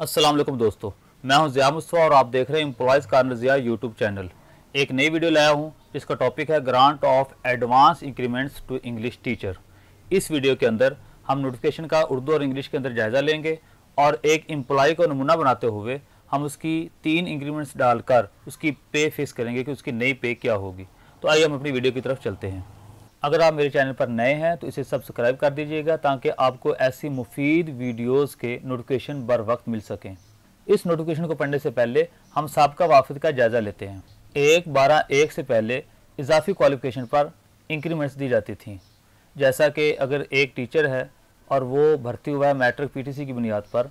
अस्सलाम वालेकुम दोस्तों मैं हूं ज़िया मुस्तफ़ा और आप देख रहे हैं employees corner Zia YouTube channel एक नई वीडियो लाया हूं जिसका टॉपिक है grant of advance increments to English teacher इस वीडियो के अंदर हम नोटिफिकेशन का उर्दू और इंग्लिश के अंदर जायज़ा लेंगे और एक एम्प्लॉय को नमूना बनाते हुए हम उसकी तीन इंक्रीमेंट्स डालकर उसकी पे फिक्स करेंगे कि उसकी नई पे क्या होगी तो आइए हम अपनी वीडियो की तरफ चलते हैं अगर आप मेरे चैनल पर नए हैं तो इसे सब्सक्राइब कर दीजिएगा ताकि आपको ऐसी मुफीद वीडियोस के नोटिफिकेशन बर वक्त मिल सकें इस नोटिफिकेशन को पढ़ने से पहले हम सबका वाफद का जायज़ा लेते हैं एक बारह एक से पहले इजाफी क्वालिफिकेशन पर इंक्रीमेंट्स दी जाती थी जैसा कि अगर एक टीचर है और वो भर्ती हुआ है मैट्रिक पी की बुनियाद पर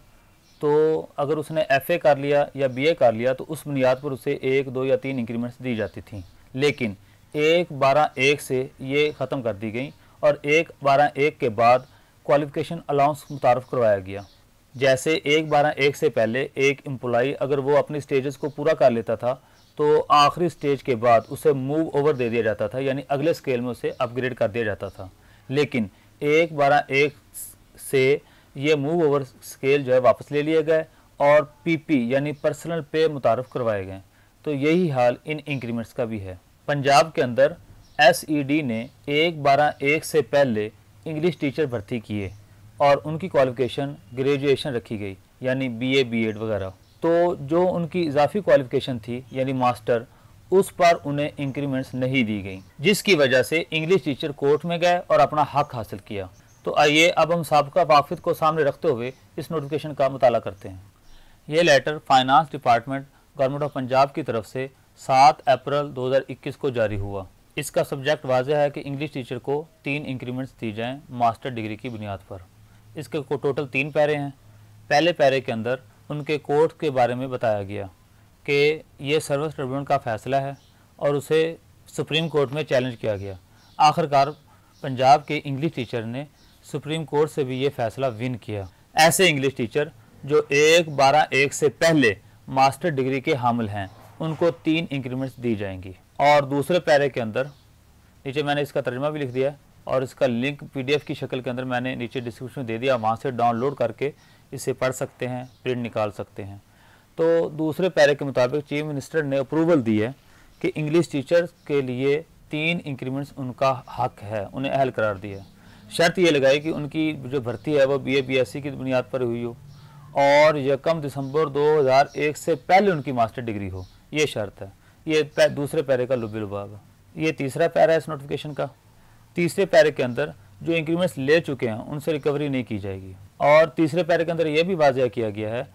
तो अगर उसने एफ कर लिया या बी कर लिया तो उस बुनियाद पर उसे एक दो या तीन इंक्रीमेंट्स दी जाती थी लेकिन एक बारह एक से ये ख़त्म कर दी गई और एक बारह एक के बाद क्वालिफ़िकेशन अलाउंस मुतारफ़ करवाया गया जैसे एक बारह एक से पहले एक एम्प्लॉई अगर वो अपने स्टेजेस को पूरा कर लेता था तो आखिरी स्टेज के बाद उसे मूव ओवर दे दिया जाता था यानी अगले स्केल में उसे अपग्रेड कर दिया जाता था लेकिन एक बारह एक से ये मूव ओवर स्केल जो है वापस ले लिए गए और पीपी यानी पर्सनल पे मुतारफ़ करवाए गए तो यही हाल इन इंक्रीमेंट्स का भी है पंजाब के अंदर डी e ने एक बारह एक से पहले इंग्लिश टीचर भर्ती किए और उनकी क्वालिफ़िकेशन ग्रेजुएशन रखी गई यानी बीए बीएड वगैरह तो जो उनकी इजाफी क्वालिफ़िकेशन थी यानी मास्टर उस पर उन्हें इंक्रीमेंट्स नहीं दी गई जिसकी वजह से इंग्लिश टीचर कोर्ट में गए और अपना हक हासिल किया तो आइए अब हम सबका वाकफित को सामने रखते हुए इस नोटिफिकेशन का मताल करते हैं ये letter finance department government of Punjab की तरफ से सात अप्रैल 2021 को जारी हुआ इसका सब्जेक्ट वाजह है कि इंग्लिश टीचर को तीन इंक्रीमेंट्स दी जाएं मास्टर डिग्री की बुनियाद पर इसके को टोटल तीन पैरे हैं पहले पैरे के अंदर उनके कोर्स के बारे में बताया गया कि ये सर्विस ट्रिब्यूनल का फैसला है और उसे सुप्रीम कोर्ट में चैलेंज किया गया आखिरकार पंजाब के इंग्लिश टीचर ने सुप्रीम कोर्ट से भी ये फैसला विन किया ऐसे इंग्लिश टीचर जो एक बारह एक से पहले मास्टर डिग्री के हामिल हैं उनको तीन इंक्रीमेंट्स दी जाएंगी और दूसरे पैरे के अंदर नीचे मैंने इसका तर्जमा भी लिख दिया और इसका लिंक पीडीएफ की शक्ल के अंदर मैंने नीचे डिस्क्रिप्शन में दे दिया वहाँ से डाउनलोड करके इसे पढ़ सकते हैं प्रिंट निकाल सकते हैं तो दूसरे पैरे के मुताबिक चीफ मिनिस्टर ने अप्रूवल दी है कि इंग्लिश टीचर्स के लिए तीन इंक्रीमेंट्स उनका हक है उन्हें अहल करार दिया शर्त ये लगाई कि उनकी जो भर्ती है वो एस सी की बुनियाद पर हुई हो और यकम दिसंबर 2001 से पहले उनकी मास्टर डिग्री हो ये शर्त है ये पै, दूसरे पैरे का लुबे लुबाब है ये तीसरा पैरा है इस नोटिफिकेशन का तीसरे पैरे के अंदर जो इंक्रीमेंट्स ले चुके हैं उनसे रिकवरी नहीं की जाएगी और तीसरे पैरे के अंदर यह भी वाजिया किया गया है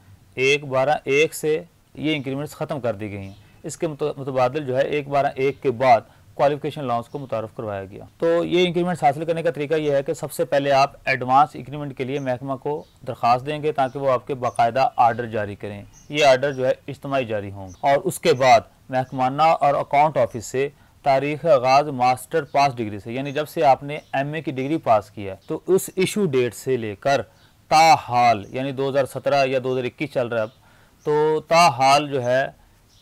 एक बारह एक से ये इंक्रीमेंट्स ख़त्म कर दी गई हैं इसके मुतबादल जो है एक बारह एक के बाद क्वालिफिकेशन लॉन्स को मुतारफ करवाया गया तो ये इंक्रीमेंट्स हासिल करने का तरीका यह है कि सबसे पहले आप एडवांस इंक्रीमेंट के लिए महकमा को दरख्वास्त देंगे ताकि वो आपके बाकायदा आर्डर जारी करें ये आर्डर जो है इज्तमाही जारी होंगे और उसके बाद महकमाना और अकाउंट ऑफिस से तारीख आगाज मास्टर पास डिग्री से यानी जब से आपने एम ए की डिग्री पास किया तो उस इशू डेट से लेकर ता हाल यानी सत्रह या इक्कीस चल रहा है तो ता हाल जो है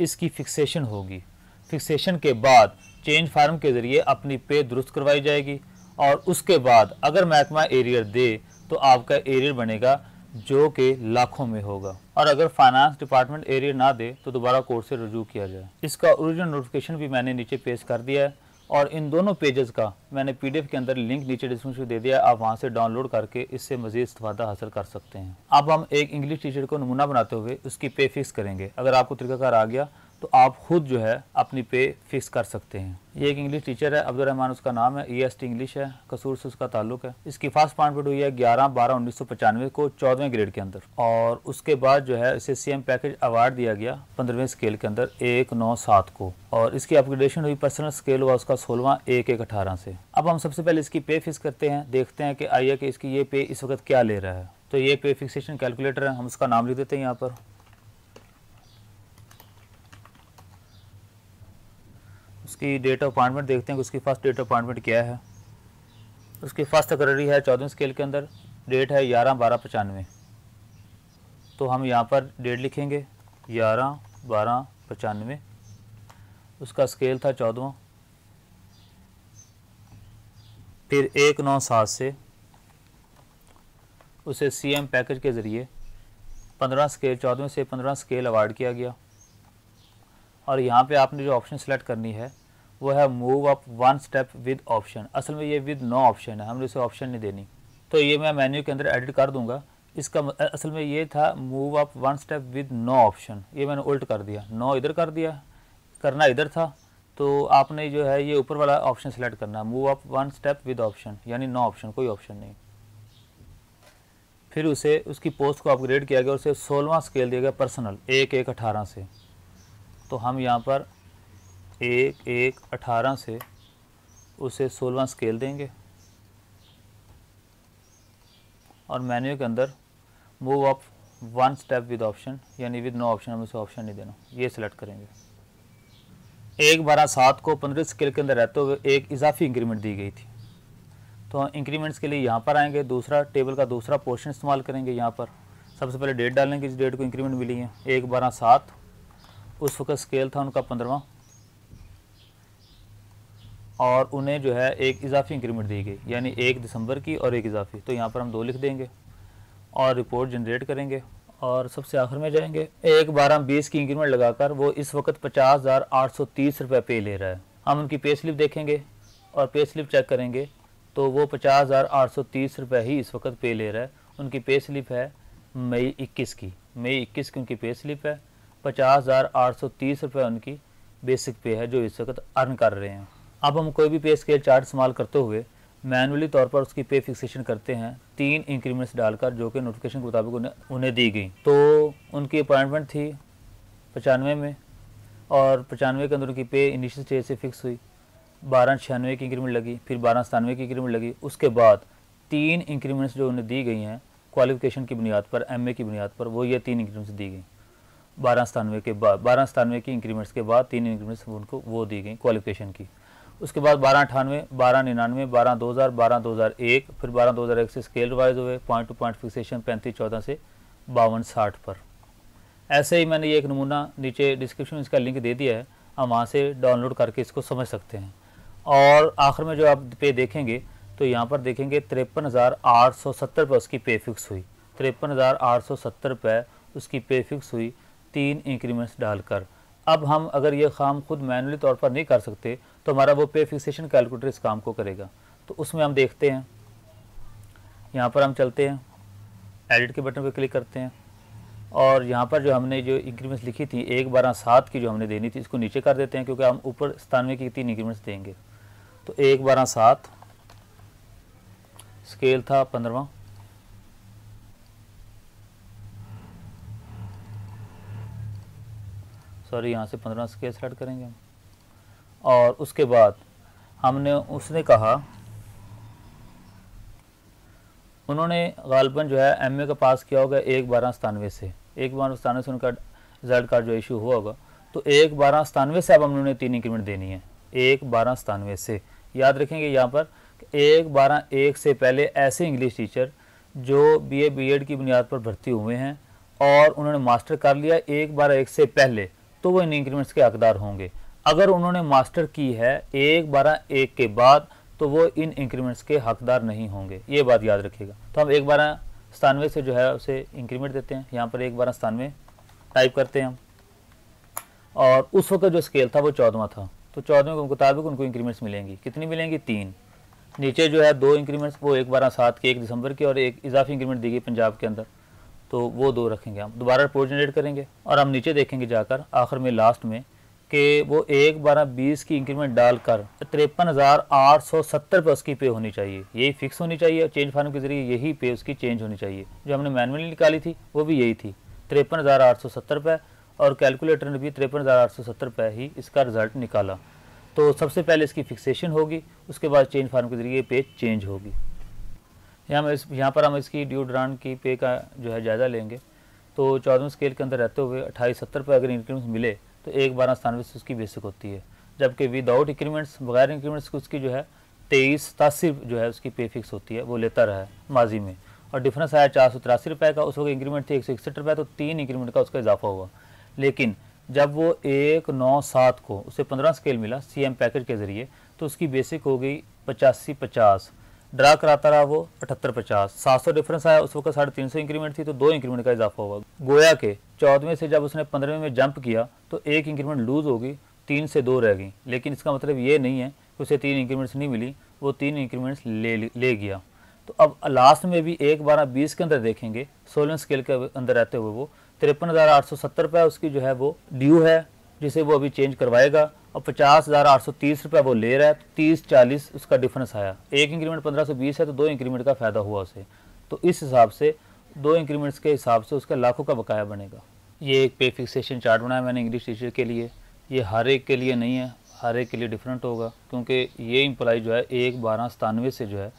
इसकी फिक्सेशन होगी फिक्सेशन के बाद चेंज फार्म के ज़रिए अपनी पे दुरुस्त करवाई जाएगी और उसके बाद अगर महकमा एरियर दे तो आपका एरियर बनेगा जो कि लाखों में होगा और अगर फाइनेंस डिपार्टमेंट एरियर ना दे तो दोबारा कोर्ट से रजू किया जाए इसका ओरिजिनल नोटिफिकेशन भी मैंने नीचे पेश कर दिया है और इन दोनों पेजेस का मैंने पीडीएफ के अंदर लिंक नीचे डिस्क्रिप्शन दे दिया आप वहाँ से डाउनलोड करके इससे मजीद इस्ता हासिल कर सकते हैं अब हम एक इंग्लिश टीचर को नमूना बनाते हुए उसकी पे फिक्स करेंगे अगर आपको तरीकाकार आ गया तो आप खुद जो है अपनी पे फिक्स कर सकते हैं ये एक इंग्लिश टीचर है अब्दुलरहमान उसका नाम है ई एस टी इंग्लिश है कसूर से उसका ताल्लुक है इसकी फर्स्ट पॉइंट हुई है ग्यारह बारह उन्नीस सौ पचानवे को चौदहवें ग्रेड के अंदर और उसके बाद जो है इसे सी एम पैकेज अवार्ड दिया गया पंद्रहवें स्केल के अंदर एक नौ सात को और इसकी अपग्रेडेशन हुई पर्सनल स्केल हुआ उसका सोलवा एक एक अठारह से अब हम सबसे पहले इसकी पे फिक्स करते हैं देखते हैं कि आइए कि इसकी ये पे इस वक्त क्या ले रहा है तो ये पे फिक्सेशन कैलकुलेटर है हम उसका नाम लिख देते हैं यहाँ पर उसकी डेट ऑफ अपॉइंटमेंट देखते हैं कि उसकी फ़र्स्ट डेट ऑफ अपॉइंटमेंट क्या है उसकी फ़र्स्ट कररी है चौदह स्केल के अंदर डेट है ग्यारह बारह पचानवे तो हम यहाँ पर डेट लिखेंगे ग्यारह बारह पचानवे उसका स्केल था चौदवा फिर एक नौ सात से उसे सीएम पैकेज के ज़रिए पंद्रह स्केल चौदह से पंद्रह स्केल अवार्ड किया गया और यहाँ पे आपने जो ऑप्शन सेलेक्ट करनी है वो है move up one step with option असल में ये विद नो ऑप्शन है हमने उसे ऑप्शन नहीं देनी तो ये मैं मेन्यू के अंदर एडिट कर दूंगा इसका असल में ये था move up one step with no option ये मैंने उल्ट कर दिया नो इधर कर दिया करना इधर था तो आपने जो है ये ऊपर वाला ऑप्शन सेलेक्ट करना move up one step with option यानी नो ऑप्शन कोई ऑप्शन नहीं फिर उसे उसकी पोस्ट को अपग्रेड किया गया उसे सोलवा स्केल दिया गया पर्सनल एक एक अठारह से तो हम यहाँ पर एक एक अठारह से उसे सोलवा स्केल देंगे और मेन्यू के अंदर move up one step with option यानी विद नो ऑप्शन हमें उसे ऑप्शन नहीं देना ये सिलेक्ट करेंगे एक बारह सात को पंद्रह स्केल के अंदर रहते हुए एक इजाफी इंक्रीमेंट दी गई थी तो इंक्रीमेंट्स के लिए यहाँ पर आएंगे दूसरा टेबल का दूसरा पोर्शन इस्तेमाल करेंगे यहाँ पर सबसे पहले डेट डालेंगे जिस डेट को इंक्रीमेंट मिली है एक बारह सात उस वक्त स्केल था उनका पंद्रवा और उन्हें जो है एक इजाफी इंक्रीमेंट दी गई यानी एक दिसंबर की और एक इजाफी तो यहाँ पर हम दो लिख देंगे और रिपोर्ट जनरेट करेंगे और सबसे आखिर में जाएंगे एक बारह बीस की इंक्रीमेंट लगाकर वो इस वक्त पचास हज़ार आठ सौ तीस रुपये पे ले रहा है हम उनकी पे स्लिप देखेंगे और पे स्लिप चेक करेंगे तो वो पचास हज़ार आठ सौ तीस रुपये ही इस वक्त पे ले रहा है उनकी पे स्लिप है मई इक्कीस की मई इक्कीस की उनकी पे स्लिप है पचास हज़ार आठ सौ तीस रुपये उनकी बेसिक पे है जो इस वक्त अर्न कर रहे हैं अब हम कोई भी पे स्केल चार्ट इस्तेमाल करते हुए मैनुअली तौर पर उसकी पे फिक्सेशन करते हैं तीन इंक्रीमेंट्स डालकर जो कि नोटिफिकेशन के मुताबिक उन्हें उन्हें दी गई तो उनकी अपॉइंटमेंट थी पचानवे में और पचानवे के अंदर उनकी पे इनिशियल स्टेज से फिक्स हुई बारह छियानवे की इंक्रीमेंट लगी फिर बारह सतानवे की इंक्रीमेंट लगी उसके बाद तीन इंक्रीमेंट्स जो उन्हें दी गई हैं क्वालिफिकेशन की बुनियाद पर एम की बुनियाद पर वो ये तीन इंक्रीमेंट्स दी गई बारह सतानवे के बाद बारह सतानवे की इंक्रीमेंट्स के बाद तीन इंक्रीमेंट्स उनको वो दी गई क्वालिफिकेशन की उसके बाद बारह अठानवे बारह निन्यानवे बारह दो हज़ार बारह दो हज़ार एक फिर बारह दो हज़ार एक से स्केल रिवाइज हुए पॉइंट टू पॉइंट फिक्सेशन पैंतीस चौदह से बावन साठ पर ऐसे ही मैंने ये एक नमूना नीचे डिस्क्रिप्शन में इसका लिंक दे दिया है हम वहाँ से डाउनलोड करके इसको समझ सकते हैं और आखिर में जो आप पे देखेंगे तो यहाँ पर देखेंगे तिरपन हज़ार आठ सौ सत्तर पर उसकी पे फिक्स हुई तिरपन हज़ार आठ सौ सत्तर पर उसकी पे फिक्स हुई तीन इंक्रीमेंट्स डालकर अब हम अगर ये काम खुद मैनुअली तौर पर नहीं कर सकते तो हमारा वो पे फिक्सेशन कैलकुलेटर इस काम को करेगा तो उसमें हम देखते हैं यहाँ पर हम चलते हैं एडिट के बटन पर क्लिक करते हैं और यहाँ पर जो हमने जो इंक्रीमेंट्स लिखी थी एक बारह सात की जो हमने देनी थी इसको नीचे कर देते हैं क्योंकि हम ऊपर सतानवे की तीन इंक्रीमेंट्स देंगे तो एक बारह सात स्केल था पंद्रवा सॉरी यहाँ से पंद्रह स्केल सेलेक्ट करेंगे हम और उसके बाद हमने उसने कहा उन्होंने गालबन जो है एम ए का पास किया होगा एक बारह सतानवे से एक बारह सतानवे से उनका रिजल्ट कार्ड जो इशू हुआ होगा तो एक बारह सतानवे से अब हम उन्होंने तीन इंक्रीमेंट देनी है एक बारह सतानवे से याद रखेंगे यहाँ पर एक बारह एक से पहले ऐसे इंग्लिश टीचर जो बी ए बी एड की बुनियाद पर भर्ती हुए हैं और उन्होंने मास्टर कर लिया एक बारह एक से पहले तो वो इन इंक्रीमेंट्स के हकदार होंगे अगर उन्होंने मास्टर की है एक बारह एक के बाद तो वो इन इंक्रीमेंट्स के हकदार नहीं होंगे ये बात याद रखिएगा तो हम एक बारह सतानवे से जो है उसे इंक्रीमेंट देते हैं यहाँ पर एक बारह सतानवे टाइप करते हैं हम और उस वक्त जो स्केल था वो चौदवा था तो चौदहवें के मुताबिक उनको इंक्रीमेंट्स मिलेंगी कितनी मिलेंगी तीन नीचे जो है दो इंक्रीमेंट्स वो एक बारह सात के एक दिसंबर के और एक इजाफी इंक्रीमेंट दी गई पंजाब के अंदर तो वो दो रखेंगे हम दोबारा रिपोर्ट जनरेट करेंगे और हम नीचे देखेंगे जाकर आखिर में लास्ट में कि वो एक बारह बीस की इंक्रीमेंट डालकर तिरपन हज़ार आठ सौ सत्तर पर उसकी पे होनी चाहिए यही फिक्स होनी चाहिए और चेंज फार्म के ज़रिए यही पे उसकी चेंज होनी चाहिए जो हमने मैनुअली निकाली थी वो भी यही थी तिरपन हज़ार आठ सौ सत्तर रुपये और कैलकुलेटर ने भी तिरपन हज़ार आठ सौ सत्तर रुपये ही इसका रिज़ल्ट निकाला तो सबसे पहले इसकी फिक्सेशन होगी उसके बाद चेंज फार्म के ज़रिए पे चेंज होगी यहाँ इस यहाँ पर हम इसकी ड्यू ड्रांड की पे का जो है जायज़ा लेंगे तो चौदह स्केल के अंदर रहते हुए अट्ठाईस सत्तर पर अगर इंक्रीमेंट मिले तो एक बारह सतानवे से उसकी बेसिक होती है जबकि विदाउट इंक्रीमेंट्स बगैर इंक्रीमेंट्स की उसकी जो है तेईस सतासी जो है उसकी पे फिक्स होती है वो लेता रहा है माजी में और डिफरेंस आया चार सौ तिरासी रुपये का उस वक्त इंक्रीमेंट थी एक सौ इकसठ रुपये तो तीन इंक्रीमेंट का उसका इजाफा हुआ लेकिन जब वो एक नौ सात को उसे पंद्रह स्केल मिला सी एम पैकेज के ज़रिए तो उसकी बेसिक हो गई पचासी पचास ड्रा कराता रहा वो अठहत्तर पचास सात सौ डिफरेंस आया उस वक्त साढ़े तीन सौ इंक्रीमेंट थी तो दो इंक्रीमेंट का इजाफा हुआ गोया के चौदहवें से जब उसने पंद्रहवें में जंप किया तो एक इंक्रीमेंट लूज़ होगी तीन से दो रह गई लेकिन इसका मतलब ये नहीं है कि उसे तीन इंक्रीमेंट्स नहीं मिली वो तीन इंक्रीमेंट्स ले ले गया तो अब लास्ट में भी एक बारह बीस के अंदर देखेंगे सोलह स्केल के अंदर रहते हुए वो तिरपन हज़ार आठ सौ सत्तर रुपये उसकी जो है वो ड्यू है जिसे वो अभी चेंज करवाएगा और पचास हज़ार आठ सौ तीस रुपये वो ले रहा है तो तीस चालीस उसका डिफरेंस आया एक इंक्रीमेंट पंद्रह सौ बीस है तो दो इंक्रीमेंट का फ़ायदा हुआ उसे तो इस हिसाब से दो इंक्रीमेंट्स के हिसाब से उसका लाखों का बकाया बनेगा ये एक पे फिक्सेशन चार्ट बनाया मैंने इंग्लिश टीचर के लिए ये हर एक के लिए नहीं है हर एक के लिए डिफरेंट होगा क्योंकि ये इम्प्लाई जो है एक बारह सतानवे से जो है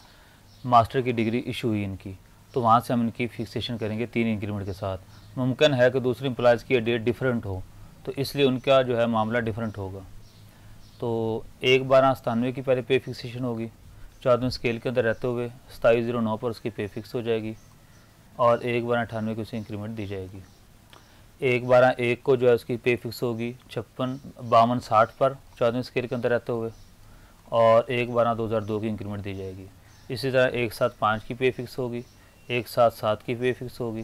मास्टर की डिग्री इशू हुई इनकी तो वहाँ से हम इनकी फिक्सेशन करेंगे तीन इंक्रीमेंट के साथ मुमकिन है कि दूसरे इम्प्लाइज़ की डेट डिफरेंट हो तो इसलिए उनका जो है मामला डिफरेंट होगा तो एक बारह सतानवे की पहले पे फिक्सेशन होगी चार स्केल के अंदर रहते हुए सताईस जीरो नौ पर उसकी पे फिक्स हो जाएगी और एक बारह अठानवे की उसे इंक्रीमेंट दी जाएगी एक बारह एक को जो है उसकी पे फिक्स होगी छप्पन बावन साठ पर चौदहवें स्केल के अंदर रहते हुए और एक बारह दो हज़ार दो की इंक्रीमेंट दी जाएगी इसी तरह एक सात पाँच की पे फिक्स होगी एक सात सात की पे फिक्स होगी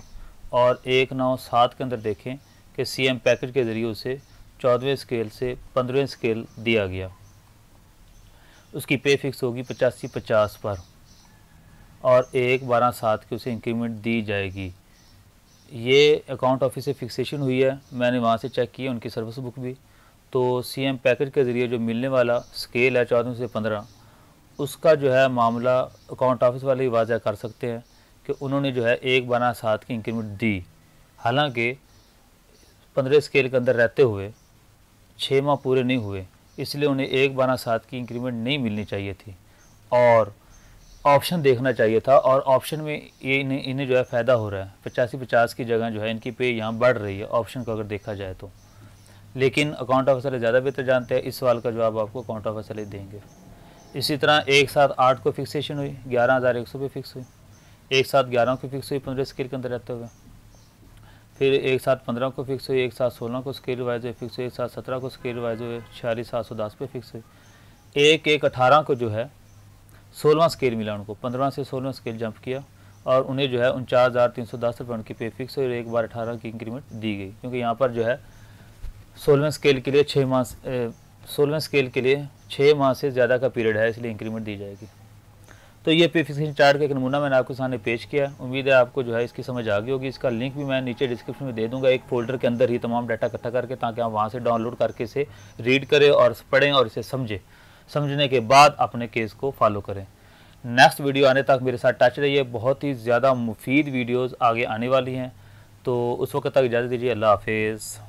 और एक नौ सात के अंदर देखें कि सी एम पैकेज के ज़रिए उसे चौदहवें स्केल से पंद्रहवें स्केल दिया गया उसकी पे फिक्स होगी पचासी पचास पर और एक बारह सात की उसे इंक्रीमेंट दी जाएगी ये अकाउंट ऑफिस से फिक्सेशन हुई है मैंने वहाँ से चेक किया उनकी सर्विस बुक भी तो सीएम पैकेज के ज़रिए जो मिलने वाला स्केल है चौदह से पंद्रह उसका जो है मामला अकाउंट ऑफिस वाले ही वाजह कर सकते हैं कि उन्होंने जो है एक बना सात की इंक्रीमेंट दी हालांकि पंद्रह स्केल के अंदर रहते हुए छः माह पूरे नहीं हुए इसलिए उन्हें एक बना सात की इंक्रीमेंट नहीं मिलनी चाहिए थी और ऑप्शन देखना चाहिए था और ऑप्शन में ये इन्हें इन्हें जो है फ़ायदा हो रहा है पचासी पचास की जगह जो है इनकी पे यहाँ बढ़ रही है ऑप्शन को अगर देखा जाए तो लेकिन अकाउंट ऑफिसर ज़्यादा बेहतर जानते हैं इस सवाल का जवाब आपको अकाउंट ऑफिसर देंगे इसी तरह एक साथ आठ को फिक्सेशन हुई ग्यारह हज़ार एक सौ पे फिक्स हुई एक साथ ग्यारह को फिक्स हुई पंद्रह स्केल के अंदर रहते हुए फिर एक साथ पंद्रह को फिक्स हुई एक साथ सोलह को स्केल वाइज हुए फिक्स हुई एक साथ सत्रह को स्केल वाइज हुए छियालीस सात सौ दस पे फिक्स हुई एक एक अठारह को जो है सोलवा स्केल मिला उनको पंद्रह से सोलहवां स्केल जंप किया और उन्हें जो है उनचास हज़ार तीन सौ दस रुपये उनकी पे फिक्स और एक बार अठारह की इंक्रीमेंट दी गई क्योंकि यहाँ पर जो है सोलहवें स्केल के लिए छः माह सोलवें स्केल के लिए छः माह से ज़्यादा का पीरियड है इसलिए इंक्रीमेंट दी जाएगी तो ये पे फिक्स चार्ट का एक नमूना मैंने आपके सामने पेश किया उम्मीद है आपको जो है इसकी समझ आ गई होगी इसका लिंक भी मैं नीचे डिस्क्रिप्शन में दे दूंगा एक फोल्डर के अंदर ही तमाम डाटा इकट्ठा करके ताकि आप वहाँ से डाउनलोड करके इसे रीड करें और पढ़ें और इसे समझें समझने के बाद अपने केस को फॉलो करें नेक्स्ट वीडियो आने तक मेरे साथ टच रहिए बहुत ही ज़्यादा मुफीद वीडियोज़ आगे आने वाली हैं तो उस वक्त तक इजाज़त दीजिए अल्लाह हाफिज़